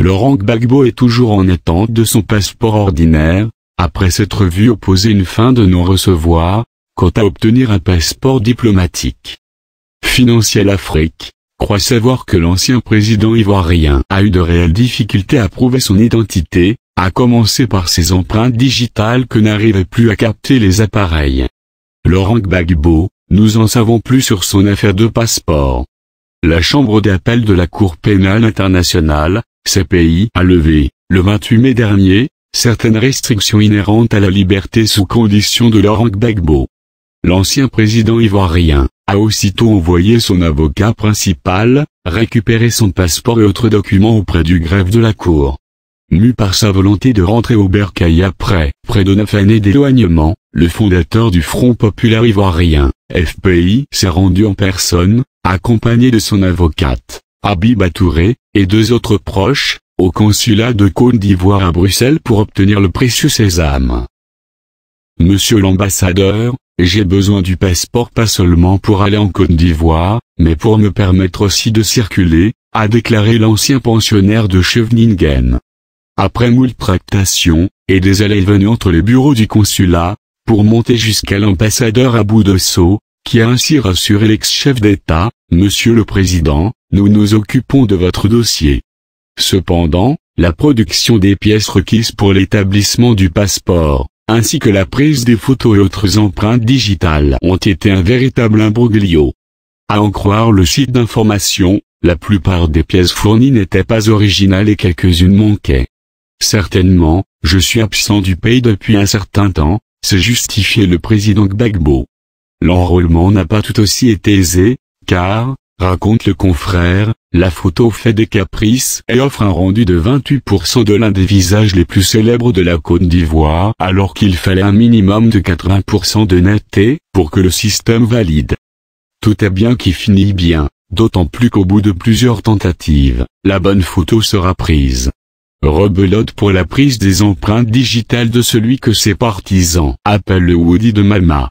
Laurent Gbagbo est toujours en attente de son passeport ordinaire, après s'être vu opposer une fin de non-recevoir, quant à obtenir un passeport diplomatique. Financiel Afrique, croit savoir que l'ancien président ivoirien a eu de réelles difficultés à prouver son identité, à commencer par ses empreintes digitales que n'arrivaient plus à capter les appareils. Laurent Gbagbo, nous en savons plus sur son affaire de passeport. La Chambre d'appel de la Cour pénale internationale, CPI pays a levé, le 28 mai dernier, certaines restrictions inhérentes à la liberté sous condition de Laurent Gbagbo. L'ancien président ivoirien a aussitôt envoyé son avocat principal, récupérer son passeport et autres documents auprès du greffe de la cour. Mu par sa volonté de rentrer au Burkina après près de neuf années d'éloignement, le fondateur du Front populaire ivoirien, FPI, s'est rendu en personne, accompagné de son avocate. Habib Touré, et deux autres proches, au consulat de Côte d'Ivoire à Bruxelles pour obtenir le précieux sésame. Monsieur l'ambassadeur, j'ai besoin du passeport pas seulement pour aller en Côte d'Ivoire, mais pour me permettre aussi de circuler, a déclaré l'ancien pensionnaire de Cheveningen. Après moult tractations, et des allées venues entre les bureaux du consulat, pour monter jusqu'à l'ambassadeur à bout de qui a ainsi rassuré l'ex-chef d'État, Monsieur le Président, nous nous occupons de votre dossier. Cependant, la production des pièces requises pour l'établissement du passeport, ainsi que la prise des photos et autres empreintes digitales ont été un véritable imbroglio. À en croire le site d'information, la plupart des pièces fournies n'étaient pas originales et quelques-unes manquaient. Certainement, je suis absent du pays depuis un certain temps, se justifiait le président Gbagbo. L'enrôlement n'a pas tout aussi été aisé, car, raconte le confrère, la photo fait des caprices et offre un rendu de 28% de l'un des visages les plus célèbres de la Côte d'Ivoire alors qu'il fallait un minimum de 80% de netteté pour que le système valide. Tout est bien qui finit bien, d'autant plus qu'au bout de plusieurs tentatives, la bonne photo sera prise. Rebelote pour la prise des empreintes digitales de celui que ses partisans appellent le Woody de Mama.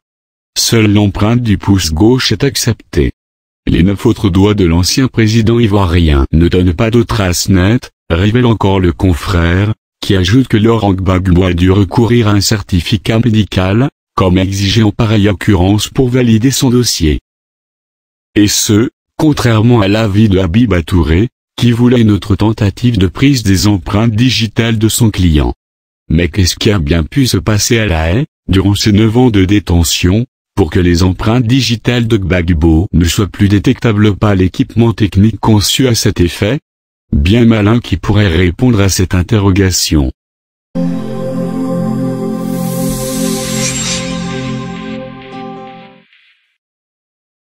Seule l'empreinte du pouce gauche est acceptée. Les neuf autres doigts de l'ancien président ivoirien ne donnent pas de traces nettes, révèle encore le confrère, qui ajoute que Laurent Gbagbo a dû recourir à un certificat médical, comme exigé en pareille occurrence pour valider son dossier. Et ce, contrairement à l'avis de Habib Atouré, qui voulait une autre tentative de prise des empreintes digitales de son client. Mais qu'est-ce qui a bien pu se passer à la haie, durant ces neuf ans de détention, pour que les empreintes digitales de Gbagbo ne soient plus détectables par l'équipement technique conçu à cet effet Bien malin qui pourrait répondre à cette interrogation.